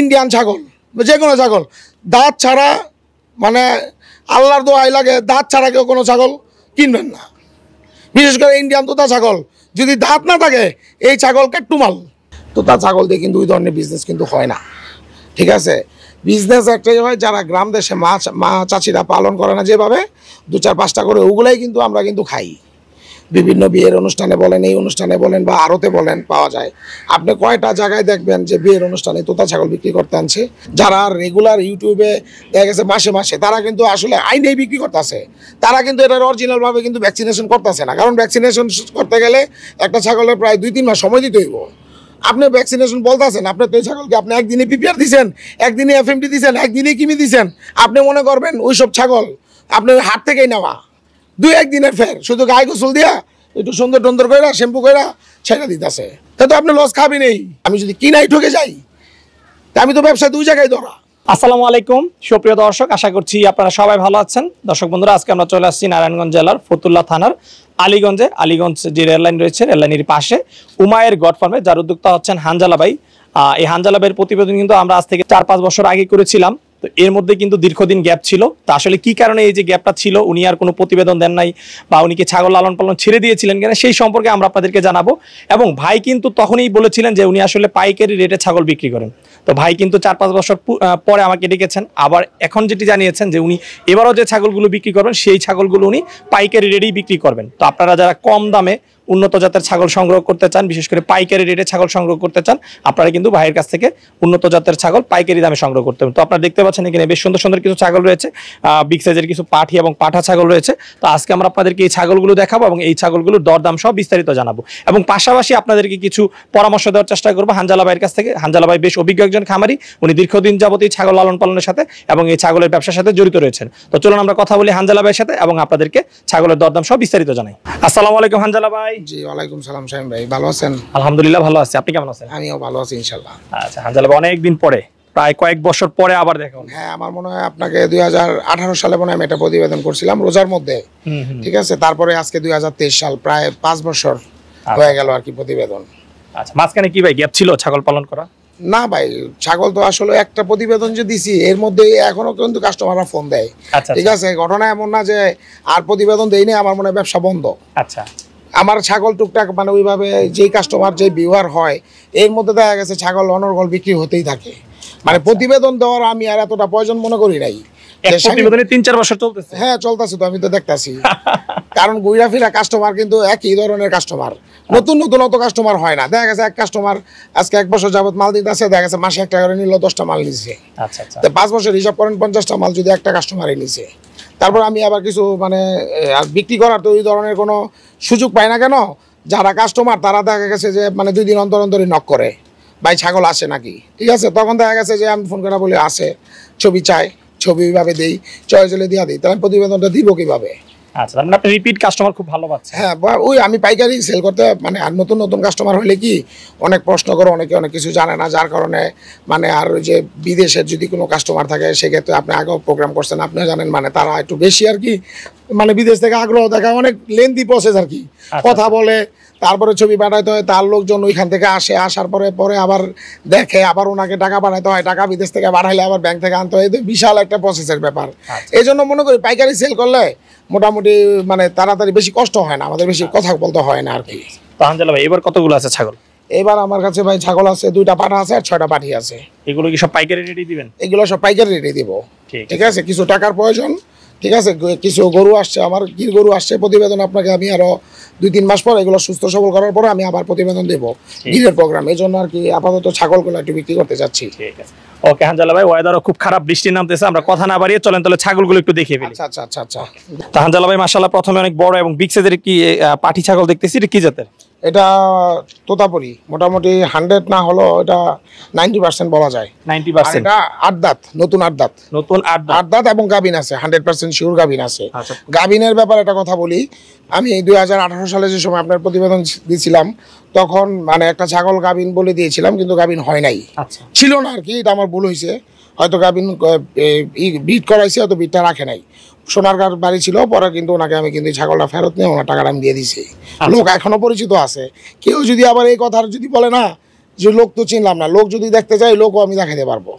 Indian ছাগল যে কোনো ছাগল দাঁত ছাড়া মানে আল্লাহর দোয়াই লাগে দাঁত ছাড়া কেউ কোনো ছাগল কিনবেন না বিশেষ করে ইন্ডিয়ান তোতা ছাগল যদি দাঁত না থাকে এই ছাগলকে টুমাল তোতা ছাগল দিয়ে কিন্তু ওই ধরনের বিজনেস কিন্তু হয় না ঠিক আছে বিজনেস একটাই হয় যারা গ্রাম দেশে মাছ মা চাষিরা পালন করে না যেভাবে দু চার পাঁচটা করে ওগুলাই কিন্তু আমরা কিন্তু খাই বিভিন্ন বিয়ের অনুষ্ঠানে বলেন এই অনুষ্ঠানে বলেন বা আরতে বলেন পাওয়া যায় আপনি কয়টা জায়গায় দেখবেন যে বিয়ের অনুষ্ঠানে তোতা ছাগল বিক্রি করতে আনছে যারা রেগুলার ইউটিউবে দেখা গেছে মাসে মাসে তারা কিন্তু আসলে আইনেই বিক্রি করতেছে তারা কিন্তু এটার অরিজিনালভাবে কিন্তু ভ্যাকসিনেশন করতেছে না কারণ ভ্যাকসিনেশন করতে গেলে একটা ছাগলের প্রায় দুই তিন মাস সময় দিতে হইব আপনি ভ্যাকসিনেশন বলতেছেন আপনি তো ছাগলকে আপনি একদিনে পিপিআর দিচ্ছেন একদিনে এফএমটি দিচ্ছেন একদিনে কিমি দিচ্ছেন আপনি মনে করবেন ওইসব ছাগল আপনার হাট থেকেই নেওয়া দুই একদিনের ফের শুধু গায়ে গোসল দিয়া একটু সুন্দর টন্দর করা শ্যাম্পু করা ছেড়ে দিতেছে তা তো আপনি লস খাবি নেই আমি যদি কিনাই ঠকে যাই তা আমি তো ব্যবসা দুই জায়গায় ধরা আসসালামু আলাইকুম সুপ্রিয় দর্শক আশা করছি আপনারা সবাই ভালো আছেন দর্শক বন্ধুরা আজকে আমরা চলে আসছি নারায়ণগঞ্জ জেলার ফতুল্লা থানার আলীগঞ্জে আলীগঞ্জ যে রেললাইন রয়েছে রেললাইনের পাশে উমায়ের গড ফার্মে যার উদ্যোক্তা হচ্ছেন হানজালাবাই এই হানজালাবের প্রতিবেদন কিন্তু আমরা আজ থেকে চার পাঁচ বছর আগে করেছিলাম তো এর মধ্যে কিন্তু দীর্ঘদিন গ্যাপ ছিল তো আসলে কি কারণে এই যে গ্যাপটা ছিল উনি আর কোনো প্রতিবেদন দেন নাই বা উনি কি ছাগল লালন পালন ছেড়ে দিয়েছিলেন কিনা সেই সম্পর্কে আমরা আপনাদেরকে জানাবো এবং ভাই কিন্তু তখনই বলেছিলেন যে উনি আসলে পাইকারি রেটে ছাগল বিক্রি করেন তো ভাই কিন্তু চার পাঁচ বছর পরে আমাকে ডেকেছেন আবার এখন যেটি জানিয়েছেন যে উনি এবারও যে ছাগলগুলো বিক্রি করবেন সেই ছাগলগুলো উনি পাইকারি রেটেই বিক্রি করবেন তো আপনারা যারা কম দামে উন্নত জাতের ছাগল সংগ্রহ করতে চান বিশেষ করে পাইকারি রেটে ছাগল সংগ্রহ করতে চান আপনারা কিন্তু ভাইয়ের কাছ থেকে উন্নত জাতের ছাগল পাইকারি দামে সংগ্রহ করতে হবে তো আপনারা দেখতে পাচ্ছেন এখানে বেশ সুন্দর সুন্দর কিছু ছাগল রয়েছে বিগ সাইজের কিছু পাঠি এবং পাঠা ছাগল রয়েছে তো আজকে আমরা আপনাদেরকে এই ছাগলগুলো দেখাবো এবং এই ছাগলগুলোর দরদাম সব বিস্তারিত জানাবো এবং পাশাপাশি আপনাদেরকে কিছু পরামর্শ দেওয়ার চেষ্টা করবো হানজালা ভাইয়ের কাছ থেকে হানজালা ভাই বেশ অভিজ্ঞ একজন খামারি উনি দীর্ঘদিন যাবত এই ছাগল লালন পালনের সাথে এবং এই ছাগলের ব্যবসার সাথে জড়িত রয়েছেন তো চলুন আমরা কথা বলি হানজালা ভাইয়ের সাথে এবং আপনাদেরকে ছাগলের দরদাম সব বিস্তারিত জানাই আসসালামু আলাইকুম হানজালা ভাই আচ্ছা, হ্যাঁ, রোজার মধ্যে ঠিক আছে তারপরে আজকে দুই সাল প্রায় পাঁচ বছর আচ্ছা। হয়ে গেল আর কি প্রতিবেদন আচ্ছা, মাঝখানে কি ভাই গ্যাপ ছিল ছাগল পালন করা না ভাই ছাগল তো আসলে একটা প্রতিবেদন যে দিছি এর মধ্যে এখনো কিন্তু কাস্টমাররা ফোন দেয় ঠিক আছে ঘটনা এমন না যে আর প্রতিবেদন দেয়নি আমার মনে হয় ব্যবসা বন্ধ আচ্ছা আমার ছাগল টুকটাক মানে ওইভাবে যেই কাস্টমার যে ব্যবহার হয় এর মধ্যে দেখা গেছে ছাগল অনর্গল বিক্রি হতেই থাকে মানে আচ্ছা। প্রতিবেদন দেওয়ার আমি আর এতটা প্রয়োজন মনে করি নাই হ্যাঁ, আমি তো কারণ কাস্টমার কিন্তু একই ধরনের কাস্টমার আচ্ছা। নতুন নতুন অত কাস্টমার হয় না দেখা গেছে এক কাস্টমার আজকে এক বছর যাবত মাল দেখা গেছে মাসে একটা নিল দশটা মাল আচ্ছা, পাঁচ বছর হিসাব করেন পঞ্চাশটা মাল যদি একটা কাস্টমার নিচ্ছে তারপর আমি আবার কিছু মানে বিক্রি করার তো ওই ধরনের কোনো সুযোগ পাই না কেন যারা কাস্টমার তারা দেখা গেছে যে মানে দুই দিন অন্তর অন্তরই নক করে ভাই ছাগল আসে নাকি ঠিক আছে তখন দেখা গেছে যে আমি ফোন করে বলি আসে ছবি চাই ছবি এইভাবে দিই চয়েস চলে দিয়া দিই তাহলে প্রতিবেদনটা দিব কীভাবে আচ্ছা তার মানে আপনি রিপিট কাস্টমার খুব ভালো পাচ্ছেন হ্যাঁ ওই আমি পাইকারি সেল করতে মানে আর নতুন নতুন কাস্টমার হলে কি অনেক প্রশ্ন করে অনেকে অনেক কিছু জানে না যার কারণে মানে আর ওই যে বিদেশের যদি কোনো কাস্টমার থাকে সেক্ষেত্রে আপনি আগেও প্রোগ্রাম করছেন আপনিও জানেন মানে তারা একটু বেশি আর কি মানে বিদেশ থেকে আগ্রহ দেখায় অনেক লেন্দি প্রসেস আর কি আচ্ছা, আচ্ছা। কথা বলে তারপরে ছবি পাঠাইতে হয় তার লোকজন ওইখান থেকে আসে আসার পরে পরে আবার দেখে আবার ওনাকে টাকা পাঠাইতে হয় টাকা বিদেশ থেকে পাঠাইলে আবার ব্যাংক থেকে আনতে হয় বিশাল একটা প্রসেসের ব্যাপার আচ্ছা। এই জন্য মনে করি পাইকারি সেল করলে মোটামুটি মানে তাড়াতাড়ি বেশি কষ্ট হয় না আমাদের বেশি কথা বলতে হয় না আর কি তাহানজালা ভাই এবার কতগুলো আছে ছাগল এবার আমার কাছে ভাই ছাগল আছে দুইটা পাঠা আছে আর ছয়টা পাঠি আছে এগুলো কি সব পাইকারি রেডি দিবেন এগুলো সব পাইকারি রেডি দিব ঠিক আছে কিছু টাকার প্রয়োজন ঠিক আছে কিছু গরু আসছে আমার গির গরু আসছে প্রতিবেদন আপনাকে আমি আরও দুই তিন মাস পর এগুলো সুস্থ সবল করার পর আমি আবার প্রতিবেদন দেবো গিরের প্রোগ্রাম এই জন্য আর কি আপাতত ছাগলগুলো একটু বিক্রি করতে চাচ্ছি ওকে হানজালা ভাই ওয়েদারও খুব খারাপ বৃষ্টি নামতেছে আমরা কথা না বাড়িয়ে চলেন তাহলে ছাগলগুলো একটু দেখে ফেলি আচ্ছা, আচ্ছা আচ্ছা আচ্ছা তা হানজালা ভাই মাশাআল্লাহ প্রথমে অনেক বড় এবং বিগ সাইজের কি পাটি ছাগল দেখতেছি এটা কি জাতের এটা তোতাপুরি মোটামুটি হান্ড্রেড না হলো এটা নাইনটি পার্সেন্ট বলা যায় নাইনটি পার্সেন্ট আট দাঁত নতুন আট দাঁত নতুন আট দাঁত এবং গাভিন আছে হান্ড্রেড পার্সেন্ট শিওর গাভিন আছে আচ্ছা। গাভিনের ব্যাপারে একটা কথা বলি আমি দুই হাজার আঠারো সালে যে সময় আপনার প্রতিবেদন দিয়েছিলাম তখন মানে একটা ছাগল গাভিন বলে দিয়েছিলাম কিন্তু গাভিন হয় নাই আচ্ছা। ছিল না আর কি এটা আমার ভুল হয়েছে হয়তো গাভিন বিট করাইছে হয়তো বিটটা রাখে নাই সোনারগাঁর বাড়ি ছিল পরে কিন্তু ওনাকে আমি কিন্তু ছাগলটা ফেরত নিয়ে ওনার টাকাটা আমি দিয়ে দিছি আচ্ছা। লোক এখনো পরিচিত আছে কেউ যদি আবার এই কথার যদি বলে না যে লোক তো চিনলাম না লোক যদি দেখতে চাই লোকও আমি দেখাতে পারবো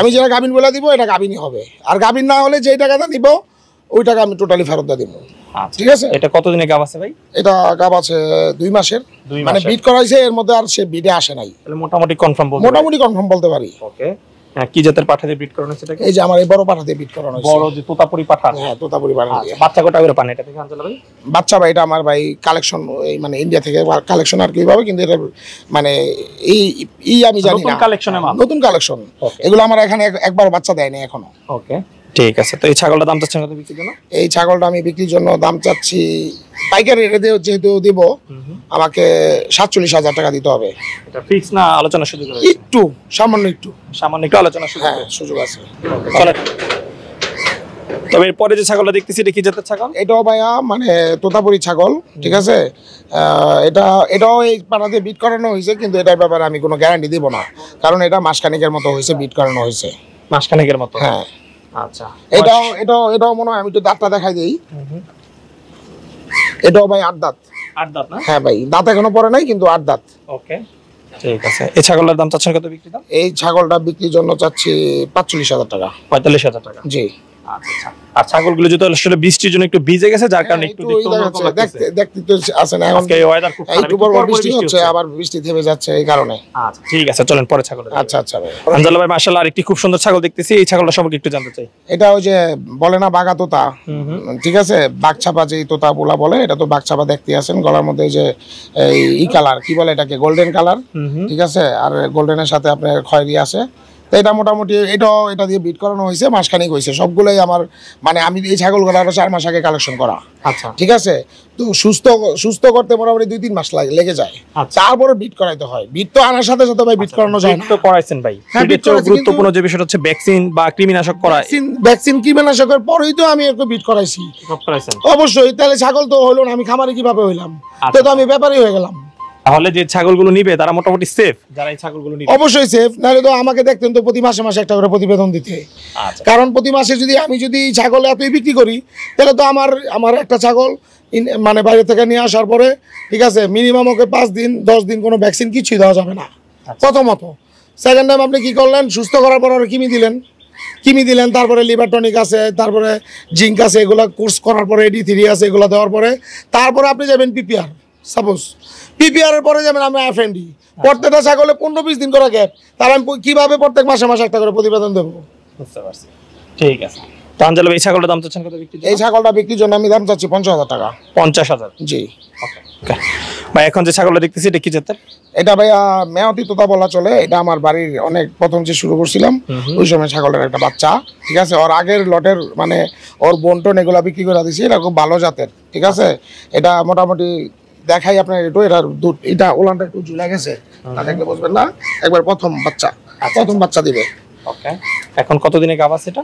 আমি যেটা গাভিন বলে দিব এটা গাভিনই হবে আর গাভিন না হলে যেই টাকাটা দিব ওই টাকা আমি টোটালি ফেরত দিয়ে দিব আচ্ছা। ঠিক আছে এটা কতদিনে গাব আছে ভাই এটা গাব আছে দুই মাসের মানে বিট করাইছে এর মধ্যে আর সে বিটে আসে নাই মোটামুটি কনফার্ম মোটামুটি কনফার্ম বলতে পারি ওকে হ্যাঁ, কি জাতের পাঠা দিয়ে করানো সেটাকে এই যে আমার এই বড় পাঠা দিয়ে করানো বড় যে তোতাপুরি পাঠা হ্যাঁ তোতাপুরি পাঠা আচ্ছা, বাচ্চা করে পান এটা থেকে আনতে ভাই বাচ্চা ভাই এটা আমার ভাই কালেকশন এই মানে ইন্ডিয়া থেকে কালেকশন আর কি ভাবে কিন্তু এটা মানে এই আমি জানি না নতুন নতুন কালেকশন এগুলো আমার এখানে একবার বাচ্চা দেয়নি এখনো ওকে ঠিক আছে তো এই ছাগলটা দাম চাচ্ছেন কত বিক্রির জন্য এই ছাগলটা আমি বিক্রির জন্য দাম চাচ্ছি পাইকারি রেটে দিয়ে যেহেতু দিব আমাকে সাতচল্লিশ হাজার টাকা দিতে হবে এটা ফিক্স না আলোচনা সুযোগ একটু সামান্য একটু সামান্য একটু আলোচনা সুযোগ হ্যাঁ সুযোগ আছে চলে তবে পরে যে ছাগলটা দেখতেছি এটা কি জাতের ছাগল এটাও ভাইয়া মানে তোতাপুরি ছাগল ঠিক আছে এটা এটাও এই পাড়াতে বিট করানো হয়েছে কিন্তু এটার ব্যাপারে আমি কোনো গ্যারান্টি দেব না কারণ এটা মাসখানেকের মতো হয়েছে বিট করানো হয়েছে মাসখানেকের মতো হ্যাঁ আচ্ছা এটাও এটাও এটাও মনে হয় আমি তো দাঁতটা দেখাই এটাও ভাই আট আট হ্যাঁ ভাই দাঁত পড়ে নাই কিন্তু ওকে ঠিক আছে এই ছাগলের দাম বিক্রি এই ছাগলটা বিক্রির জন্য চাচ্ছি পাঁচচল্লিশ হাজার টাকা পঁয়তাল্লিশ হাজার টাকা জি আচ্ছা, আচ্ছা। আর ছাগলগুলো যেহেতু আসলে বৃষ্টির জন্য একটু ভিজে গেছে যার হ্যাঁ, কারণে একটু দেখতে দেখতে তো ওয়েদার বৃষ্টি হচ্ছে আবার বৃষ্টি থেমে যাচ্ছে এই কারণে আচ্ছা ঠিক আছে চলেন পরে ছাগল আচ্ছা আচ্ছা ভাই আনজাল ভাই মাশাআল্লাহ আরেকটি খুব সুন্দর ছাগল দেখতেছি এই ছাগলটা সম্পর্কে একটু জানতে চাই এটা ওই যে বলে না বাগা তোতা ঠিক আছে বাগছাপা যে তোতা বলা বলে এটা তো বাগছাপা দেখতে আছেন গলার মধ্যে যে এই কালার কি বলে এটাকে গোল্ডেন কালার ঠিক আছে আর গোল্ডেনের সাথে আপনার খয়েরি আছে এটা মোটামুটি এটাও এটা দিয়ে বিট করানো হয়েছে মাসখানিক হয়েছে সবগুলোই আমার মানে আমি এই ছাগলগুলো আরও চার মাস আগে কালেকশন করা আচ্ছা ঠিক আছে তো সুস্থ সুস্থ করতে মোটামুটি দুই তিন মাস লাগে লেগে যায় আচ্ছা। তারপরে বিট করাইতে হয় বিট তো আনার সাথে সাথে ভাই বিট আচ্ছা, করানো যায় তো করাইছেন ভাই হ্যাঁ, গুরুত্বপূর্ণ যে বিষয়টা হচ্ছে ভ্যাকসিন বা কৃমিনাশক করা ভ্যাকসিন কৃমিনাশকের পরেই তো আমি একটু বিট করাইছি অবশ্যই তাহলে ছাগল তো হলো না আমি খামারে কিভাবে হইলাম আচ্ছা। তো আমি ব্যাপারই হয়ে গেলাম তাহলে যে ছাগলগুলো নিবে তারা মোটামুটি সেফ যারা এই ছাগলগুলো নিবে অবশ্যই সেফ নাহলে তো আমাকে দেখতেন তো প্রতি মাসে মাসে একটা করে প্রতিবেদন দিতে আচ্ছা। কারণ প্রতি মাসে যদি আমি যদি ছাগল এতই বিক্রি করি তাহলে তো আমার আমার একটা ছাগল মানে বাইরে থেকে নিয়ে আসার পরে ঠিক আছে মিনিমাম ওকে পাঁচ দিন দশ দিন কোনো ভ্যাকসিন কিছুই দেওয়া যাবে না আচ্ছা। প্রথমত সেকেন্ড টাইম আপনি কি করলেন সুস্থ করার পর আর কিমি দিলেন কিমি দিলেন তারপরে লিভারটনিক আছে তারপরে জিঙ্ক আছে এগুলো কোর্স করার পরে এডি থ্রি আছে এগুলো দেওয়ার পরে তারপরে আপনি যাবেন পিপিআর সাপোজ পিপিআর এর পরে যাবেন আমরা এফ এন্ড ডি প্রত্যেকটা ছাগলে পনেরো বিশ দিন করে গ্যাপ তাহলে আমি কিভাবে প্রত্যেক মাসে মাসে একটা করে প্রতিবেদন দেবো বুঝতে পারছি ঠিক আছে তাঞ্জাল এই দাম বিক্রি এই ছাগলটা বিক্রির জন্য আমি দাম চাচ্ছি পঞ্চাশ হাজার টাকা পঞ্চাশ হাজার জি ওকে এখন যে ছাগলটা এটা এটা ভাইয়া বলা চলে এটা আমার বাড়ির অনেক প্রথম যে শুরু করছিলাম ওই সময় ছাগলের একটা বাচ্চা ঠিক আছে ওর আগের লটের মানে ওর বন্টন এগুলা বিক্রি করে দিচ্ছি এটা খুব ভালো জাতের ঠিক আছে এটা মোটামুটি দেখাই আপনার একটু এটা দুধ এটা ওলানটা একটু ঝুলে গেছে তা দেখলে বুঝবেন না একবার প্রথম বাচ্চা আচ্ছা, আচ্ছা। প্রথম বাচ্চা দিবে ওকে এখন কতদিনে গাব আছে এটা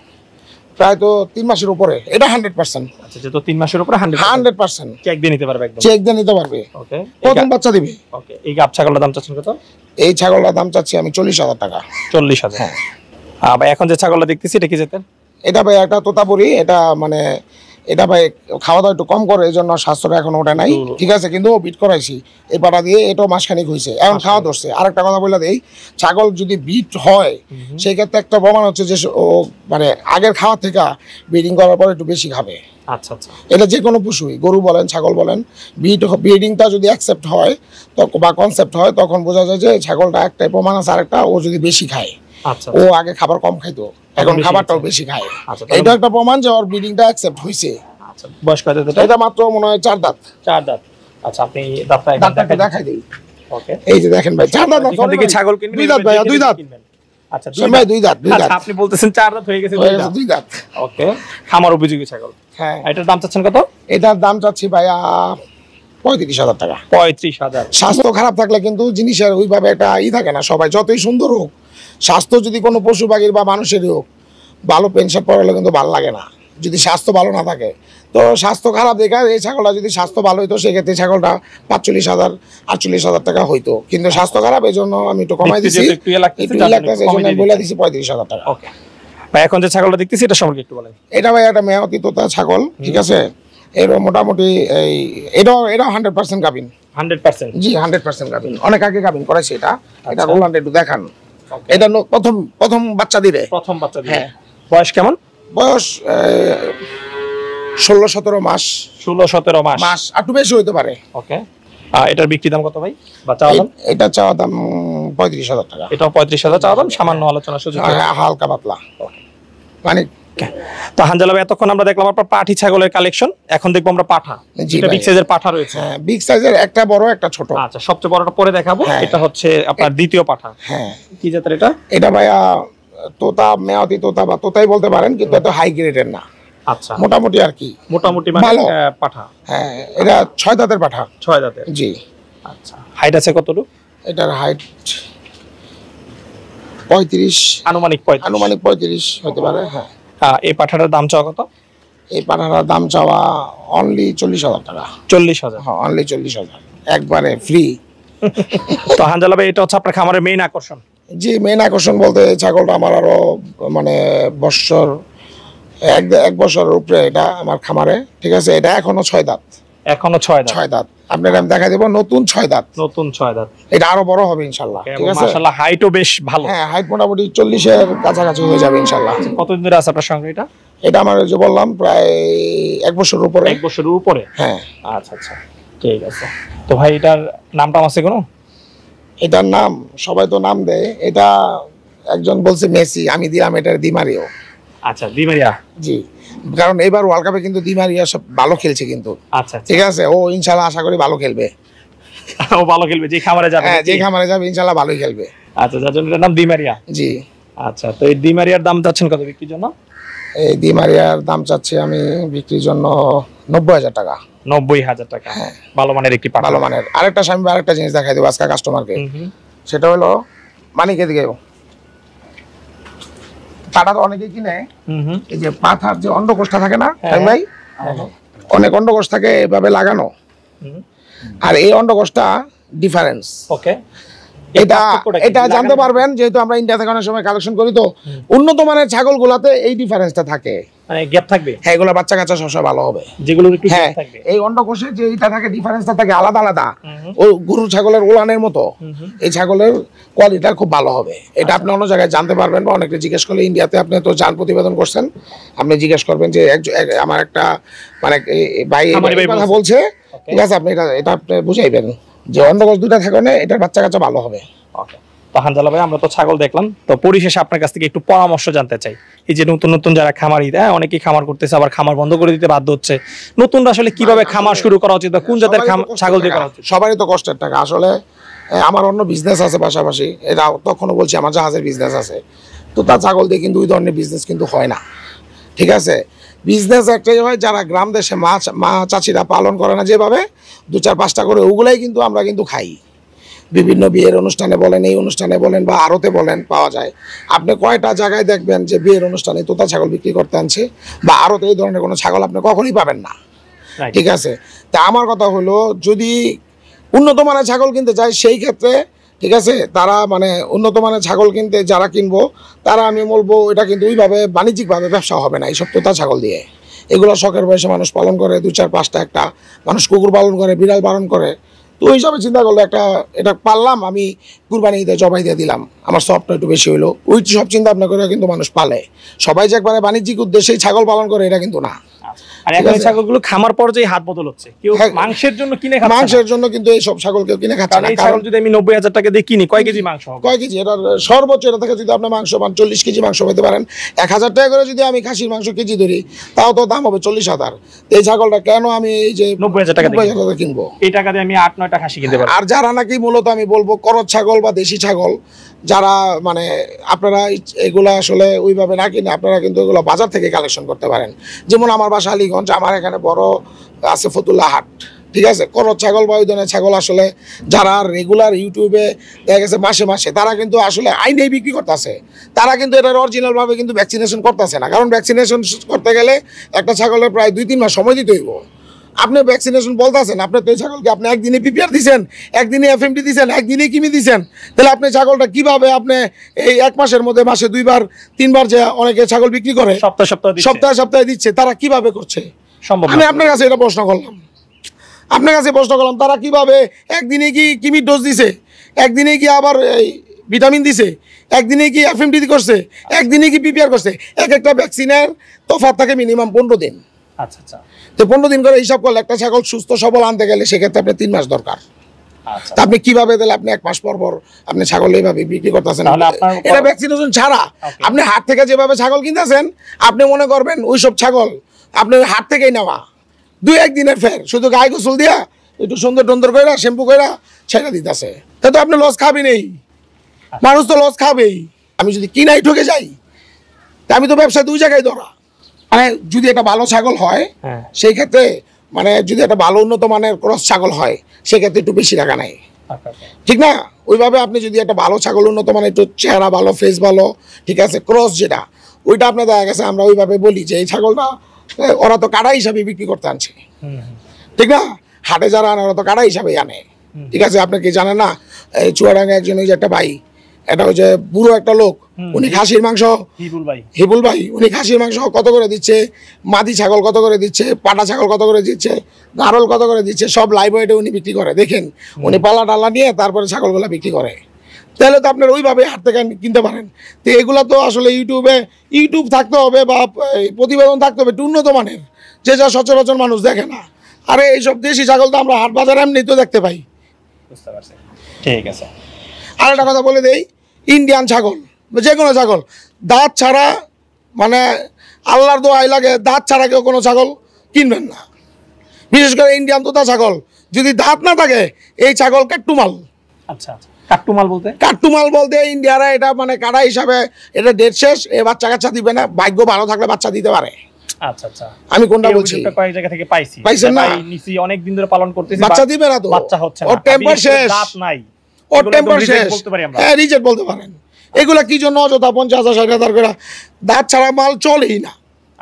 প্রায় তো তিন মাসের উপরে এটা হান্ড্রেড পার্সেন্ট আচ্ছা, আচ্ছা তো তিন মাসের উপরে হান্ড্রেড পার্সেন্ট চেক দিয়ে নিতে পারবে একদম চেক দিয়ে নিতে পারবে ওকে প্রথম বাচ্চা দিবে ওকে এই গাব ছাগলটার দাম চাচ্ছেন কত এই ছাগলটার দাম চাচ্ছি আমি চল্লিশ হাজার টাকা চল্লিশ হাজার হ্যাঁ ভাই এখন যে ছাগলটা দেখতেছি এটা কি যেতেন এটা ভাই একটা তোতাপুরি এটা মানে এটা ভাই খাওয়া দাওয়া একটু কম করে এই জন্য স্বাস্থ্যটা এখন ওটা নাই ঠিক আছে কিন্তু বিট করাইছি এই পাটা দিয়ে এটাও মাসখানিক হয়েছে এখন আচ্ছা। খাওয়া ধরছে আরেকটা কথা বললে দেই ছাগল যদি বিট হয় সেই ক্ষেত্রে একটা প্রমাণ হচ্ছে যে ও মানে আগের খাওয়া থেকে ব্রিডিং করার পর একটু বেশি খাবে আচ্ছা, আচ্ছা। এটা যে কোনো পশুই গরু বলেন ছাগল বলেন বিট ব্রিডিংটা যদি অ্যাকসেপ্ট হয় বা কনসেপ্ট হয় তখন বোঝা যায় যে ছাগলটা একটাই প্রমাণ আছে আরেকটা ও যদি বেশি খায় আচ্ছা। ও আগে খাবার কম খাইতো এখন খাবারটাও বেশি খায় আচ্ছা, এটা একটা প্রমাণ যে ওর ব্রিডিংটা অ্যাকসেপ্ট হইছে আচ্ছা, বয়স কত এটা মাত্র মনে হয় চার দাঁত চার দাঁত আচ্ছা আপনি দাঁতটা দেখাই ওকে এই যে দেখেন ভাই চার দাঁত ছাগল কিনবেন দুই দাঁত ভাই দুই দাঁত আচ্ছা ভাই দুই দাঁত আপনি বলতেছেন চার দাঁত হয়ে গেছে দুই দাঁত ওকে খামার উপযোগী ছাগল হ্যাঁ এটার দাম চাচ্ছেন কত এটার দাম চাচ্ছি ভাইয়া পঁয়ত্রিশ হাজার টাকা পঁয়ত্রিশ হাজার স্বাস্থ্য খারাপ থাকলে কিন্তু জিনিসের ওইভাবে একটা ই থাকে না সবাই যতই সুন্দর হোক স্বাস্থ্য যদি কোনো পশু পাখির বা মানুষেরই হোক ভালো পেনশন পড়ালে কিন্তু ভালো লাগে না যদি স্বাস্থ্য ভালো না থাকে তো স্বাস্থ্য খারাপ দেখা এই ছাগলটা যদি স্বাস্থ্য ভালো হইতো সেক্ষেত্রে ছাগলটা পাঁচচল্লিশ হাজার আটচল্লিশ হাজার টাকা হইতো কিন্তু স্বাস্থ্য খারাপ এই জন্য আমি একটু কমাই দিচ্ছি ইয়ে ইয়ে বলে দিচ্ছি পঁয়ত্রিশ হাজার টাকা ভাই এখন যে ছাগলটা দেখতেছি এটা সম্পর্কে একটু বলেন এটা ভাই একটা মেয়াতি তোতা ছাগল ঠিক আছে এর মোটামুটি এই এটাও এটাও হান্ড্রেড পার্সেন্ট গাবিন হান্ড্রেড পার্সেন্ট জি হান্ড্রেড পার্সেন্ট গাবিন অনেক আগে গাবিন করেছে এটা এটা রোল আচ্ছা। হান্ড্রেড দেখান এটা প্রথম প্রথম বাচ্চা দিলে প্রথম বাচ্চা দিবে হ্যাঁ। বয়স কেমন বয়স ষোলো সতেরো মাস ষোলো সতেরো মাস মাস একটু বেশি হইতে পারে ওকে এটার বিক্রি দাম কত ভাই বাচ্চা দাম এটা চাওয়া দাম পঁয়ত্রিশ হাজার টাকা এটা পঁয়ত্রিশ হাজার চাওয়া দাম সামান্য আলোচনা সুযোগ হ্যাঁ, হালকা পাতলা মানে তো হানজালা ভাই এতক্ষণ আমরা দেখলাম আপনার ছাগলের কালেকশন এখন দেখবো আমরা পাঠা বিগ সাইজের পাঠা রয়েছে হ্যাঁ বিগ সাইজের একটা বড় একটা ছোট আচ্ছা সবচেয়ে বড়টা পরে দেখাবো হ্যাঁ। এটা হচ্ছে আপনার দ্বিতীয় পাঠা হ্যাঁ কি জাতের এটা এটা তোতা মেয়াদি তোতা বা তোতাই বলতে পারেন কিন্তু এত হাই গ্রেডের না আচ্ছা মোটামুটি আর কি মোটামুটি মানে, ভালো পাঠা হ্যাঁ এটা ছয় দাঁতের পাঠা ছয় দাঁতের জি আচ্ছা হাইট আছে কতটুকু এটার হাইট পঁয়ত্রিশ আনুমানিক পঁয়ত্রিশ আনুমানিক পঁয়ত্রিশ হতে পারে হ্যাঁ হ্যাঁ, এই পাঠাটার দাম চাওয়া কত এই পাঠাটার দাম চাওয়া অনলি চল্লিশ হাজার টাকা চল্লিশ হাজার অনলি হ্যাঁ, চল্লিশ হাজার একবারে ফ্রি তো হানজালা ভাই এটা হচ্ছে আপনার খামারের মেইন আকর্ষণ জি মেইন আকর্ষণ বলতে ছাগলটা আমার আরো মানে বছর এক এক বছরের উপরে এটা আমার খামারে ঠিক আছে এটা এখনো ছয় দাঁত এখনো ছয় দাঁত ছয় দাঁত দেখা নতুন ছয় দাঁত নতুন ছয় এটা আরো বড় হবে ঠিক আছে ভালো হ্যাঁ হাইট মোটামুটি চল্লিশের কাছাকাছি হয়ে যাবে ইনশাল্লাহ কতদিন আছে এটা এটা আমার যে বললাম প্রায় এক বছরের উপরে এক বছরের উপরে হ্যাঁ আচ্ছা আচ্ছা ঠিক আছে তো ভাই এটার আছে কোনো এটার নাম সবাই তো নাম দেয় এটা একজন বলছে মেসি আমি দিলাম এটার দিমারিও আচ্ছা দিমারিয়া জি কারণ এবার ওয়ার্ল্ড কাপে কিন্তু দিমারিয়া সব ভালো খেলছে কিন্তু আচ্ছা, আচ্ছা ঠিক আছে ও ইনশাল্লাহ আশা করি ভালো খেলবে ও ভালো খেলবে যে খামারে যাবে হ্যাঁ যে খামারে যাবে ইনশাআল্লাহ ভালোই খেলবে আচ্ছা যার জন্য নাম দিমারিয়া জি আচ্ছা তো এই দিমারিয়ার দাম চাচ্ছেন কত বিক্রির জন্য এই দিমারিয়ার দাম চাচ্ছি আমি বিক্রির জন্য নব্বই হাজার টাকা নব্বই হাজার টাকা হ্যাঁ ভালো মানের একটি ভালো মানের আরেকটা স্বামী আরেকটা জিনিস দেখাই দেবো আজকে কাস্টমারকে সেটা হলো মানিকে দিকে পাটা তো অনেকে কিনে এই যে পাথার যে অন্ডকোষটা থাকে না ভাই হ্যাঁ। হ্যাঁ। অনেক অন্ডকোষ থাকে এভাবে লাগানো আর এই অন্ডকোষটা ডিফারেন্স ওকে এটা এটা জানতে পারবেন যেহেতু আমরা ইন্ডিয়া থেকে অনেক সময় কালেকশন করি তো উন্নত মানের ছাগলগুলাতে এই ডিফারেন্সটা থাকে মানে হ্যাঁ, হ্যাঁ, যে থাকে আচ্ছা। আপনি জানতে পারবেন অনেকে জিজ্ঞেস ইন্ডিয়াতে আপনি তো যান প্রতিবেদন করছেন আপনি জিজ্ঞেস করবেন যে আমার একটা মানে কথা বলছে ঠিক আছে আপনি এটা বুঝাইবেন যে আচ্ছা। অন্ডকোষ দুটা থাকে না এটার বাচ্চা কাচ্চা ভালো হবে হানজালা ভাই আমরা তো ছাগল দেখলাম তো পরিশেষে আপনার কাছ থেকে একটু পরামর্শ জানতে চাই এই যে নতুন নতুন যারা খামারি হ্যাঁ অনেকেই খামার করতেছে আবার খামার বন্ধ করে দিতে বাধ্য হচ্ছে নতুনরা আসলে কিভাবে খামার শুরু করা উচিত বা কোন জাতের ছাগল দিয়ে করা উচিত সবারই তো কষ্টের টাকা আসলে আমার অন্য বিজনেস আছে পাশাপাশি এটা তখনও বলছি আমার জাহাজের বিজনেস আছে তো তা ছাগল দিয়ে কিন্তু ওই ধরনের বিজনেস কিন্তু হয় না ঠিক আছে বিজনেস একটাই হয় যারা গ্রাম দেশে মাছ মা চাষিরা পালন করে না যেভাবে দু চার পাঁচটা করে ওগুলাই কিন্তু আমরা কিন্তু খাই বিভিন্ন বিয়ের অনুষ্ঠানে বলেন এই অনুষ্ঠানে বলেন বা আরতে বলেন পাওয়া যায় আপনি কয়টা জায়গায় দেখবেন যে বিয়ের অনুষ্ঠানে তোতা ছাগল বিক্রি করতে আনছে বা আরতে এই ধরনের কোনো ছাগল আপনি কখনই পাবেন না ঠিক আছে তা আমার কথা হলো যদি উন্নত মানের ছাগল কিনতে চাই সেই ক্ষেত্রে ঠিক আছে তারা মানে উন্নত মানের ছাগল কিনতে যারা কিনবো তারা আমি বলবো এটা কিন্তু ওইভাবে বাণিজ্যিকভাবে ব্যবসা হবে না এইসব তোতা ছাগল দিয়ে এগুলো শখের বয়সে মানুষ পালন করে দু চার পাঁচটা একটা মানুষ কুকুর পালন করে বিড়াল পালন করে তো ওই হিসাবে চিন্তা করলো একটা এটা পারলাম আমি কুরবানি ঈদে জবাই দিয়ে দিলাম আমার সবটা একটু বেশি হইলো ওই সব চিন্তা ভাবনা করে কিন্তু মানুষ পালে সবাই যে একবারে বাণিজ্যিক উদ্দেশ্যেই ছাগল পালন করে এটা কিন্তু না আর এখন ছাগলগুলো খামার পর্যায়ে হাত বদল হচ্ছে কেউ হ্যাঁ, মাংসের জন্য কিনে খাচ্ছে মাংসের জন্য কিন্তু এই সব ছাগল কেউ কিনে খাচ্ছে না কারণ যদি আমি 90000 টাকা দিয়ে কিনি কয় কেজি মাংস হবে কয় কেজি এটা সর্বোচ্চ এটা থেকে যদি আপনি মাংস পান 40 কেজি মাংস পারেন 1000 টাকা করে যদি আমি খাসির মাংস কেজি ধরি তাও তো দাম হবে 40000 এই ছাগলটা কেন আমি এই যে 90000 টাকা দিয়ে কিনবো এই টাকা দিয়ে আমি 8 9টা খাসি কিনতে আর যারা নাকি মূলত আমি বলবো করত ছাগল বা দেশি ছাগল যারা মানে আপনারা এগুলা আসলে ওইভাবে না কিনে আপনারা কিন্তু এগুলো বাজার থেকে কালেকশন করতে পারেন যেমন আমার বাসা আলী কালীগঞ্জ আমার এখানে বড় আছে ফতুল্লা হাট ঠিক আছে কোনো ছাগল বা ওই ধরনের ছাগল আসলে যারা রেগুলার ইউটিউবে দেখা গেছে মাসে মাসে তারা কিন্তু আসলে আইনে বিক্রি করতেছে তারা কিন্তু এটার অরিজিনালভাবে কিন্তু ভ্যাকসিনেশন করতেছে না কারণ ভ্যাকসিনেশন করতে গেলে একটা ছাগলের প্রায় দুই তিন মাস সময় দিতে হইব আপনি ভ্যাকসিনেশন বলতেছেন আপনি তো এই ছাগলকে আপনি একদিনে পিপিআর দিচ্ছেন একদিনে এফএমটি দিচ্ছেন একদিনে কিমি দিচ্ছেন তাহলে আপনি ছাগলটা কিভাবে আপনি এই এক মাসের মধ্যে মাসে দুইবার তিনবার যে অনেকে ছাগল বিক্রি করে সপ্তাহ সপ্তাহে সপ্তাহে সপ্তাহে দিচ্ছে তারা কিভাবে করছে সম্ভব আমি আপনার কাছে এটা প্রশ্ন করলাম আপনার কাছে প্রশ্ন করলাম তারা কিভাবে একদিনে কি কিমির ডোজ দিছে একদিনে কি আবার ভিটামিন দিছে একদিনে কি এফ এম ডি করছে একদিনে কি পিপিআর করছে এক একটা ভ্যাকসিনের তফাত থাকে মিনিমাম পনেরো দিন আচ্ছা আচ্ছা তো পনেরো দিন করে হিসাব করলে একটা ছাগল সুস্থ সবল আনতে গেলে সেক্ষেত্রে আপনার তিন মাস দরকার আচ্ছা। তা আপনি কিভাবে দিলে আপনি এক মাস পর পর আপনি ছাগল এইভাবে বিক্রি করতেছেন এটা ভ্যাকসিনেশন ছাড়া আপনি হাট থেকে যেভাবে ছাগল কিনতেছেন আপনি মনে করবেন ওইসব ছাগল আপনার হাট থেকেই নেওয়া দুই একদিনের ফের শুধু গায়ে গোসল দিয়া একটু সুন্দর টন্দর করে শ্যাম্পু করে ছেড়ে দিতেছে তা তো আপনি লস খাবেন এই মানুষ তো লস খাবেই আমি যদি কিনাই ঠকে যাই তা আমি তো ব্যবসায় দুই জায়গায় ধরা মানে যদি এটা ভালো ছাগল হয় হ্যাঁ। সেই ক্ষেত্রে মানে যদি একটা ভালো উন্নত মানের ক্রস ছাগল হয় সেক্ষেত্রে একটু বেশি টাকা নেয় আচ্ছা, আচ্ছা। ঠিক না ওইভাবে আপনি যদি একটা ভালো ছাগল উন্নত মানে একটু চেহারা ভালো ফেস ভালো ঠিক আছে ক্রস যেটা ওইটা আপনার দেখা গেছে আমরা ওইভাবে বলি যে এই ছাগলটা ওরা তো কাড়া হিসাবে বিক্রি করতে আনছে ঠিক না হাটে যারা আনে ওরা তো কাড়া হিসাবে আনে ঠিক আছে আপনি কি জানেন না চুয়াডাঙ্গে একজন ওই যে একটা ভাই এটা ওই যে বুড়ো একটা লোক উনি খাসির মাংস হিবুল ভাই উনি খাসির মাংস কত করে দিচ্ছে মাদি ছাগল কত করে দিচ্ছে পাটা ছাগল কত করে দিচ্ছে গারল কত করে দিচ্ছে সব লাইভ ওয়েটে উনি বিক্রি করে দেখেন উনি পালা টালা নিয়ে তারপরে ছাগলগুলো বিক্রি করে তাহলে তো আপনার ওইভাবে হাট থেকে কিনতে পারেন তো এগুলো তো আসলে ইউটিউবে ইউটিউব থাকতে হবে বা প্রতিবেদন থাকতে হবে একটু উন্নত মানের যে যা সচরাচর মানুষ দেখে না আরে এইসব দেশি ছাগল তো আমরা হাট বাজারে এমনি তো দেখতে পাই বুঝতে পারছি ঠিক আছে আর একটা কথা বলে দেই ইন্ডিয়ান ছাগল যে কোনো ছাগল দাঁত ছাড়া মানে আল্লাহর দোয়াই লাগে দাঁত ছাড়া কেউ কোনো ছাগল কিনবেন না বিশেষ করে ইন্ডিয়ান তোতা ছাগল যদি দাঁত না থাকে এই ছাগল কাট্টুমাল আচ্ছা, আচ্ছা। কাট্টুমাল বলতে কাট্টুমাল বলতে ইন্ডিয়ারা এটা মানে কাটা হিসাবে এটা ডেট শেষ এ বাচ্চা কাচ্চা দিবে না ভাগ্য ভালো থাকলে বাচ্চা দিতে পারে আচ্ছা, আচ্ছা। আমি কোনটা বলছি বাচ্চা দিবে না তো বাচ্চা হচ্ছে এগুলা কি জন্য অযথা পঞ্চাশ হাজার হাজার করে দাঁত ছাড়া মাল চলেই না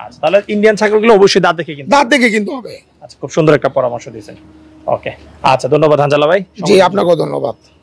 আচ্ছা তাহলে ইন্ডিয়ান ছাগলগুলো অবশ্যই দাঁত দেখে কিন্তু দাঁত দেখে কিন্তু হবে আচ্ছা খুব সুন্দর একটা পরামর্শ দিয়েছেন ওকে আচ্ছা ধন্যবাদ হাঞ্জালা ভাই জি আপনাকেও ধন্যবাদ